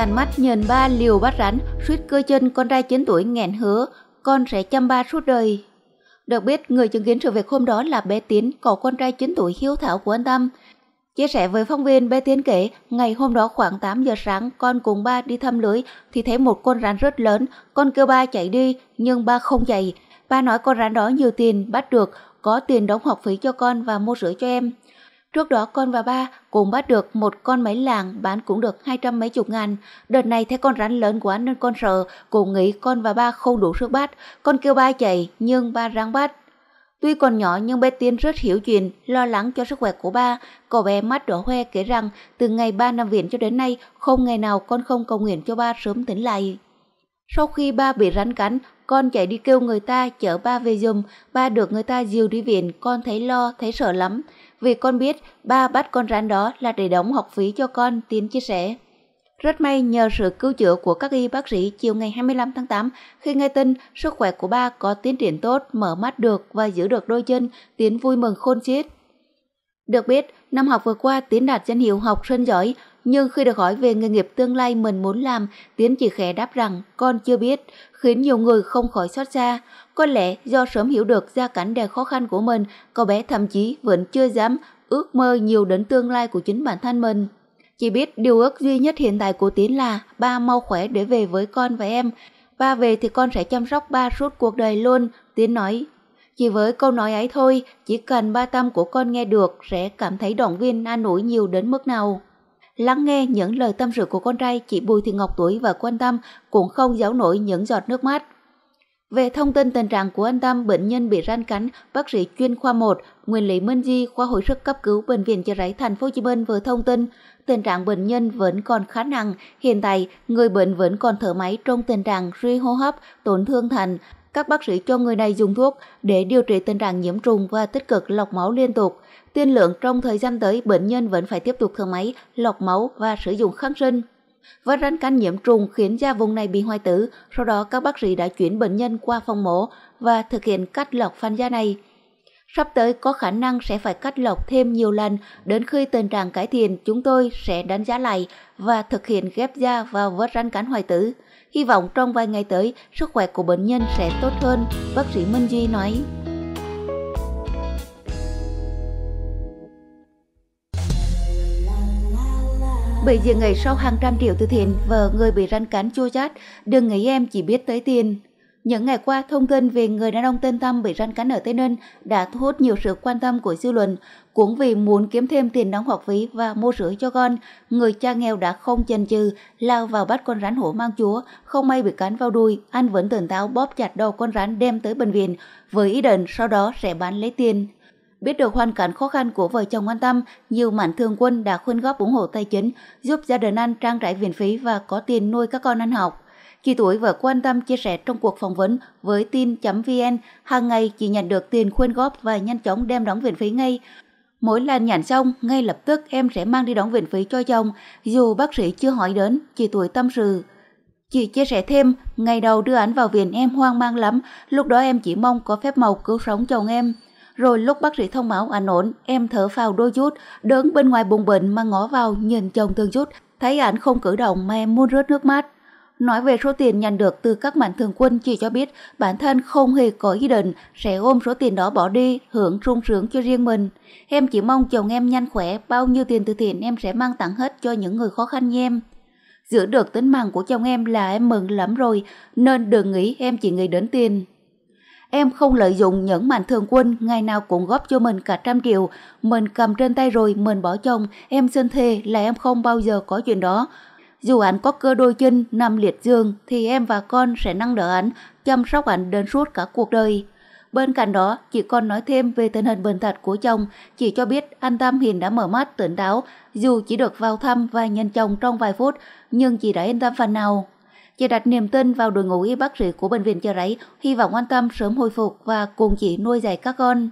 tàn mắt nhìn ba liều bắt rắn, suýt cưa chân con trai 9 tuổi nghẹn hứa, con sẽ chăm ba suốt đời. Được biết, người chứng kiến sự việc hôm đó là bé Tiến, cậu con trai 9 tuổi hiếu thảo của anh Tâm. Chia sẻ với phóng viên, bé Tiến kể, ngày hôm đó khoảng 8 giờ sáng, con cùng ba đi thăm lưới thì thấy một con rắn rất lớn, con kêu ba chạy đi, nhưng ba không chạy. Ba nói con rắn đó nhiều tiền, bắt được, có tiền đóng học phí cho con và mua sữa cho em. Trước đó con và ba cũng bắt được một con máy làng bán cũng được hai trăm mấy chục ngàn. Đợt này thấy con rắn lớn quá nên con sợ, cũng nghĩ con và ba không đủ sức bắt. Con kêu ba chạy nhưng ba ráng bắt. Tuy còn nhỏ nhưng bé tiên rất hiểu chuyện, lo lắng cho sức khỏe của ba. Cậu bé mắt đỏ hoe kể rằng từ ngày ba nằm viện cho đến nay không ngày nào con không cầu nguyện cho ba sớm tỉnh lại. Sau khi ba bị rắn cắn, con chạy đi kêu người ta chở ba về giùm, ba được người ta dìu đi viện, con thấy lo, thấy sợ lắm vì con biết ba bắt con rắn đó là để đóng học phí cho con, Tiến chia sẻ. Rất may nhờ sự cứu chữa của các y bác sĩ chiều ngày 25 tháng 8, khi nghe tin sức khỏe của ba có tiến triển tốt, mở mắt được và giữ được đôi chân, Tiến vui mừng khôn chết. Được biết, năm học vừa qua Tiến đạt danh hiệu học sinh giỏi, nhưng khi được hỏi về nghề nghiệp tương lai mình muốn làm, Tiến chỉ khẽ đáp rằng con chưa biết, khiến nhiều người không khỏi xót xa. Có lẽ do sớm hiểu được gia cảnh đầy khó khăn của mình, cậu bé thậm chí vẫn chưa dám ước mơ nhiều đến tương lai của chính bản thân mình. Chỉ biết điều ước duy nhất hiện tại của Tiến là ba mau khỏe để về với con và em. Ba về thì con sẽ chăm sóc ba suốt cuộc đời luôn, Tiến nói. Chỉ với câu nói ấy thôi, chỉ cần ba tâm của con nghe được sẽ cảm thấy động viên an ủi nhiều đến mức nào. Lắng nghe những lời tâm sự của con trai, chị Bùi Thị Ngọc tuổi và quan tâm cũng không giấu nổi những giọt nước mắt. Về thông tin tình trạng của anh Tâm, bệnh nhân bị ran cắn, bác sĩ chuyên khoa 1, Nguyên Lý Minh Di, khoa hồi sức cấp cứu bệnh viện Chợ Rẫy thành phố Hồ Chí Minh vừa thông tin tình trạng bệnh nhân vẫn còn khá nặng, hiện tại người bệnh vẫn còn thở máy trong tình trạng suy hô hấp, tổn thương thành các bác sĩ cho người này dùng thuốc để điều trị tình trạng nhiễm trùng và tích cực lọc máu liên tục. Tiên lượng trong thời gian tới, bệnh nhân vẫn phải tiếp tục thở máy, lọc máu và sử dụng kháng sinh. Vết rắn cắn nhiễm trùng khiến da vùng này bị hoại tử, sau đó các bác sĩ đã chuyển bệnh nhân qua phòng mổ và thực hiện cắt lọc phan da này. Sắp tới có khả năng sẽ phải cắt lọc thêm nhiều lần, đến khi tình trạng cải thiện chúng tôi sẽ đánh giá lại và thực hiện ghép da vào vết rắn cắn hoại tử. Hy vọng trong vài ngày tới, sức khỏe của bệnh nhân sẽ tốt hơn, bác sĩ Minh Duy nói. Bị dị nghị sau hàng trăm triệu từ thiện, và người bị răn cắn chua chát, đừng nghĩ em chỉ biết tới tiền. Những ngày qua, thông tin về người đàn ông tên Tâm bị răn cắn ở Tây Ninh đã thu hút nhiều sự quan tâm của dư luận. Cũng vì muốn kiếm thêm tiền đóng học phí và mua sữa cho con, người cha nghèo đã không chần chừ lao vào bắt con rắn hổ mang chúa, không may bị cắn vào đuôi, anh vẫn tỉnh táo bóp chặt đầu con rắn đem tới bệnh viện với ý định sau đó sẽ bán lấy tiền. Biết được hoàn cảnh khó khăn của vợ chồng An Tâm, nhiều mạnh thường quân đã khuyên góp ủng hộ tài chính, giúp gia đình anh trang trải viện phí và có tiền nuôi các con ăn học. Chị Tuổi và quan tâm chia sẻ trong cuộc phỏng vấn với tin.vn, hàng ngày chị nhận được tiền khuyên góp và nhanh chóng đem đóng viện phí ngay. Mỗi lần nhận xong, ngay lập tức em sẽ mang đi đóng viện phí cho chồng, dù bác sĩ chưa hỏi đến, chị Tuổi tâm sự. Chị chia sẻ thêm, ngày đầu đưa ảnh vào viện em hoang mang lắm, lúc đó em chỉ mong có phép màu cứu sống chồng em. Rồi lúc bác sĩ thông báo ảnh ổn, em thở phào đôi chút, đứng bên ngoài bùng bệnh mà ngó vào nhìn chồng thương chút, thấy ảnh không cử động mà em muốn rớt nước mắt. Nói về số tiền nhận được từ các mạnh thường quân chỉ cho biết bản thân không hề có ý định sẽ ôm số tiền đó bỏ đi, hưởng sung sướng cho riêng mình. Em chỉ mong chồng em nhanh khỏe, bao nhiêu tiền từ thiện em sẽ mang tặng hết cho những người khó khăn như em. Giữ được tính mạng của chồng em là em mừng lắm rồi, nên đừng nghĩ em chỉ nghĩ đến tiền. Em không lợi dụng những mạnh thường quân ngày nào cũng góp cho mình cả trăm triệu, mình cầm trên tay rồi mình bỏ chồng, em xin thề là em không bao giờ có chuyện đó dù hắn có cơ đôi chân nằm liệt giường thì em và con sẽ nâng đỡ hắn, chăm sóc hắn đến suốt cả cuộc đời. Bên cạnh đó, chị con nói thêm về tình hình bệnh thật của chồng, chị cho biết anh Tam hiện đã mở mắt tỉnh táo, dù chỉ được vào thăm và nhận chồng trong vài phút, nhưng chị đã yên tâm phần nào. Chị đặt niềm tin vào đội ngũ y bác sĩ của bệnh viện chợ rẫy, hy vọng anh Tâm sớm hồi phục và cùng chị nuôi dạy các con.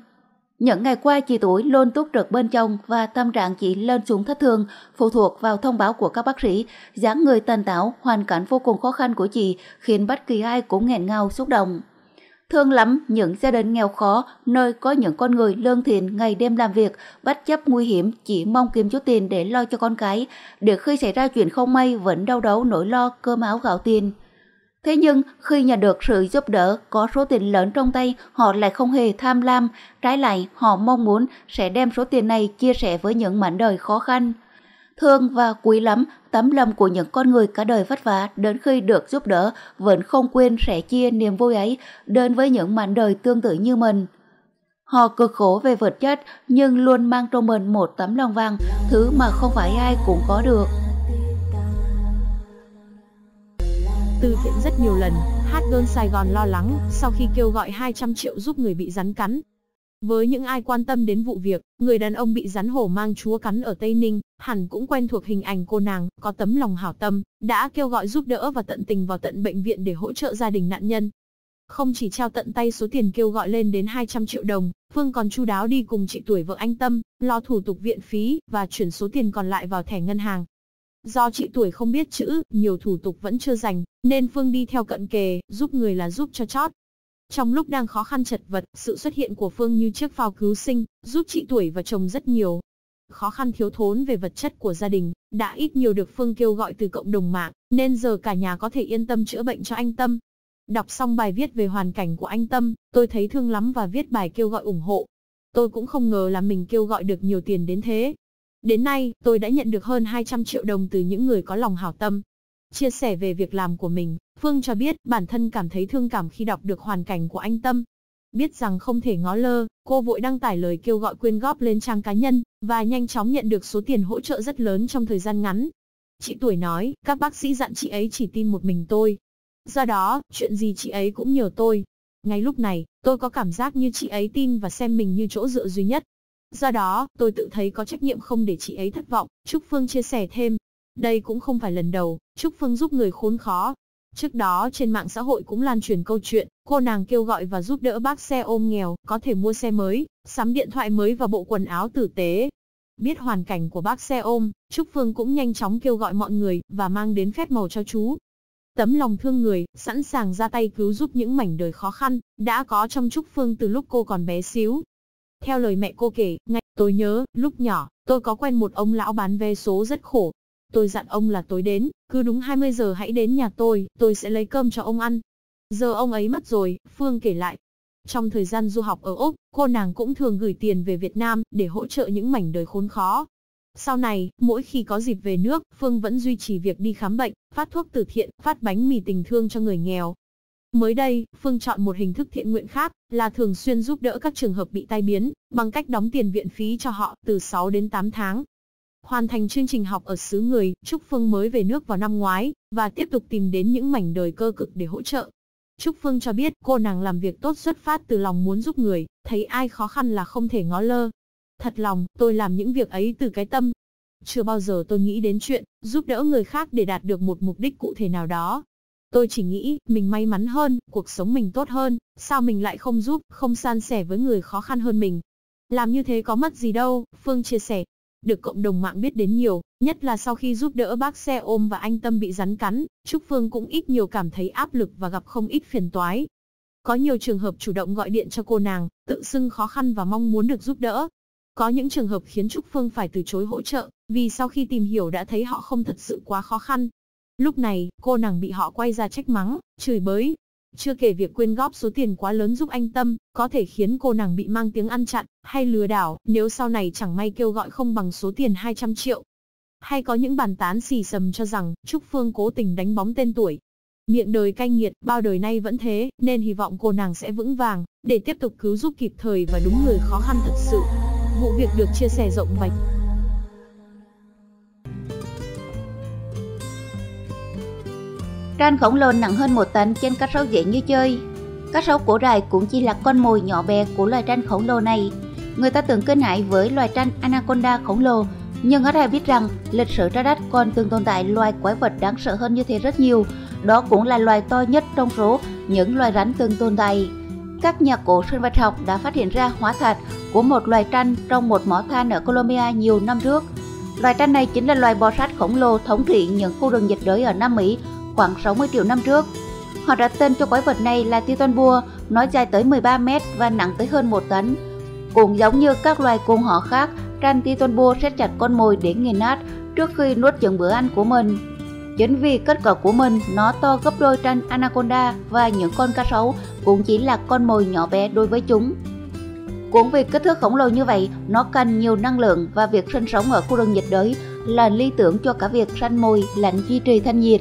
Những ngày qua chị tuổi luôn túc trực bên chồng và tâm trạng chị lên xuống thất thường, phụ thuộc vào thông báo của các bác sĩ. dáng người tàn tảo hoàn cảnh vô cùng khó khăn của chị khiến bất kỳ ai cũng nghẹn ngào xúc động. Thương lắm những gia đình nghèo khó, nơi có những con người lương thiện ngày đêm làm việc, bất chấp nguy hiểm chỉ mong kiếm chút tiền để lo cho con cái, để khi xảy ra chuyện không may vẫn đau đấu nỗi lo cơm áo gạo tiền. Thế nhưng khi nhận được sự giúp đỡ có số tiền lớn trong tay, họ lại không hề tham lam, trái lại họ mong muốn sẽ đem số tiền này chia sẻ với những mảnh đời khó khăn. Thương và quý lắm, tấm lòng của những con người cả đời vất vả đến khi được giúp đỡ vẫn không quên sẻ chia niềm vui ấy đến với những mảnh đời tương tự như mình. Họ cực khổ về vật chất nhưng luôn mang trong mình một tấm lòng vàng, thứ mà không phải ai cũng có được. Từ thiện rất nhiều lần, Hát đơn Sài Gòn lo lắng sau khi kêu gọi 200 triệu giúp người bị rắn cắn. Với những ai quan tâm đến vụ việc, người đàn ông bị rắn hổ mang chúa cắn ở Tây Ninh, hẳn cũng quen thuộc hình ảnh cô nàng có tấm lòng hảo tâm, đã kêu gọi giúp đỡ và tận tình vào tận bệnh viện để hỗ trợ gia đình nạn nhân. Không chỉ trao tận tay số tiền kêu gọi lên đến 200 triệu đồng, Phương còn chu đáo đi cùng chị tuổi vợ anh Tâm, lo thủ tục viện phí và chuyển số tiền còn lại vào thẻ ngân hàng, Do chị tuổi không biết chữ, nhiều thủ tục vẫn chưa dành, nên Phương đi theo cận kề, giúp người là giúp cho chót. Trong lúc đang khó khăn chật vật, sự xuất hiện của Phương như chiếc phao cứu sinh, giúp chị tuổi và chồng rất nhiều. Khó khăn thiếu thốn về vật chất của gia đình, đã ít nhiều được Phương kêu gọi từ cộng đồng mạng, nên giờ cả nhà có thể yên tâm chữa bệnh cho anh Tâm. Đọc xong bài viết về hoàn cảnh của anh Tâm, tôi thấy thương lắm và viết bài kêu gọi ủng hộ. Tôi cũng không ngờ là mình kêu gọi được nhiều tiền đến thế, Đến nay, tôi đã nhận được hơn 200 triệu đồng từ những người có lòng hảo tâm. Chia sẻ về việc làm của mình, Phương cho biết bản thân cảm thấy thương cảm khi đọc được hoàn cảnh của anh Tâm. Biết rằng không thể ngó lơ, cô vội đăng tải lời kêu gọi quyên góp lên trang cá nhân, và nhanh chóng nhận được số tiền hỗ trợ rất lớn trong thời gian ngắn. Chị tuổi nói, các bác sĩ dặn chị ấy chỉ tin một mình tôi. Do đó, chuyện gì chị ấy cũng nhờ tôi. Ngay lúc này, tôi có cảm giác như chị ấy tin và xem mình như chỗ dựa duy nhất. Do đó, tôi tự thấy có trách nhiệm không để chị ấy thất vọng, Trúc Phương chia sẻ thêm. Đây cũng không phải lần đầu, Trúc Phương giúp người khốn khó. Trước đó trên mạng xã hội cũng lan truyền câu chuyện, cô nàng kêu gọi và giúp đỡ bác xe ôm nghèo, có thể mua xe mới, sắm điện thoại mới và bộ quần áo tử tế. Biết hoàn cảnh của bác xe ôm, Trúc Phương cũng nhanh chóng kêu gọi mọi người và mang đến phép màu cho chú. Tấm lòng thương người, sẵn sàng ra tay cứu giúp những mảnh đời khó khăn, đã có trong Trúc Phương từ lúc cô còn bé xíu, theo lời mẹ cô kể, ngay tôi nhớ, lúc nhỏ, tôi có quen một ông lão bán vé số rất khổ. Tôi dặn ông là tối đến, cứ đúng 20 giờ hãy đến nhà tôi, tôi sẽ lấy cơm cho ông ăn. Giờ ông ấy mất rồi, Phương kể lại. Trong thời gian du học ở Úc, cô nàng cũng thường gửi tiền về Việt Nam để hỗ trợ những mảnh đời khốn khó. Sau này, mỗi khi có dịp về nước, Phương vẫn duy trì việc đi khám bệnh, phát thuốc từ thiện, phát bánh mì tình thương cho người nghèo, Mới đây, Phương chọn một hình thức thiện nguyện khác, là thường xuyên giúp đỡ các trường hợp bị tai biến, bằng cách đóng tiền viện phí cho họ từ 6 đến 8 tháng. Hoàn thành chương trình học ở xứ người, Trúc Phương mới về nước vào năm ngoái, và tiếp tục tìm đến những mảnh đời cơ cực để hỗ trợ. Trúc Phương cho biết cô nàng làm việc tốt xuất phát từ lòng muốn giúp người, thấy ai khó khăn là không thể ngó lơ. Thật lòng, tôi làm những việc ấy từ cái tâm. Chưa bao giờ tôi nghĩ đến chuyện giúp đỡ người khác để đạt được một mục đích cụ thể nào đó, Tôi chỉ nghĩ, mình may mắn hơn, cuộc sống mình tốt hơn, sao mình lại không giúp, không san sẻ với người khó khăn hơn mình. Làm như thế có mất gì đâu, Phương chia sẻ. Được cộng đồng mạng biết đến nhiều, nhất là sau khi giúp đỡ bác xe ôm và anh Tâm bị rắn cắn, Trúc Phương cũng ít nhiều cảm thấy áp lực và gặp không ít phiền toái. Có nhiều trường hợp chủ động gọi điện cho cô nàng, tự xưng khó khăn và mong muốn được giúp đỡ. Có những trường hợp khiến Trúc Phương phải từ chối hỗ trợ, vì sau khi tìm hiểu đã thấy họ không thật sự quá khó khăn, Lúc này, cô nàng bị họ quay ra trách mắng, chửi bới. Chưa kể việc quyên góp số tiền quá lớn giúp anh Tâm, có thể khiến cô nàng bị mang tiếng ăn chặn, hay lừa đảo, nếu sau này chẳng may kêu gọi không bằng số tiền 200 triệu. Hay có những bàn tán xì xầm cho rằng, Trúc Phương cố tình đánh bóng tên tuổi. Miệng đời cay nghiệt, bao đời nay vẫn thế, nên hy vọng cô nàng sẽ vững vàng, để tiếp tục cứu giúp kịp thời và đúng người khó khăn thật sự. Vụ việc được chia sẻ rộng vạch. Ranh khổng lồ nặng hơn một tấn trên cá sấu dễ như chơi. Cá sấu cổ đại cũng chỉ là con mồi nhỏ bé của loài ranh khổng lồ này. Người ta tưởng kinh hãi với loài ranh anaconda khổng lồ, nhưng ở đây biết rằng lịch sử trái đất còn từng tồn tại loài quái vật đáng sợ hơn như thế rất nhiều. Đó cũng là loài to nhất trong số những loài rắn từng tồn tại. Các nhà cổ sinh vật học đã phát hiện ra hóa thạch của một loài tranh trong một mỏ than ở Colombia nhiều năm trước. Loài tranh này chính là loài bò sát khổng lồ thống trị những khu rừng nhiệt đới ở Nam Mỹ khoảng 60 triệu năm trước. Họ đặt tên cho quái vật này là titanbua, nó dài tới 13 mét và nặng tới hơn 1 tấn. Cũng giống như các loài cùng họ khác, rắn titanbua sẽ chặt con mồi để nghiền nát trước khi nuốt chừng bữa ăn của mình. Chính vì kết quả của mình, nó to gấp đôi rắn Anaconda và những con cá sấu cũng chỉ là con mồi nhỏ bé đối với chúng. Cũng vì kích thước khổng lồ như vậy, nó cần nhiều năng lượng và việc sinh sống ở khu rừng nhiệt đới là lý tưởng cho cả việc săn mồi lạnh duy trì thanh nhiệt.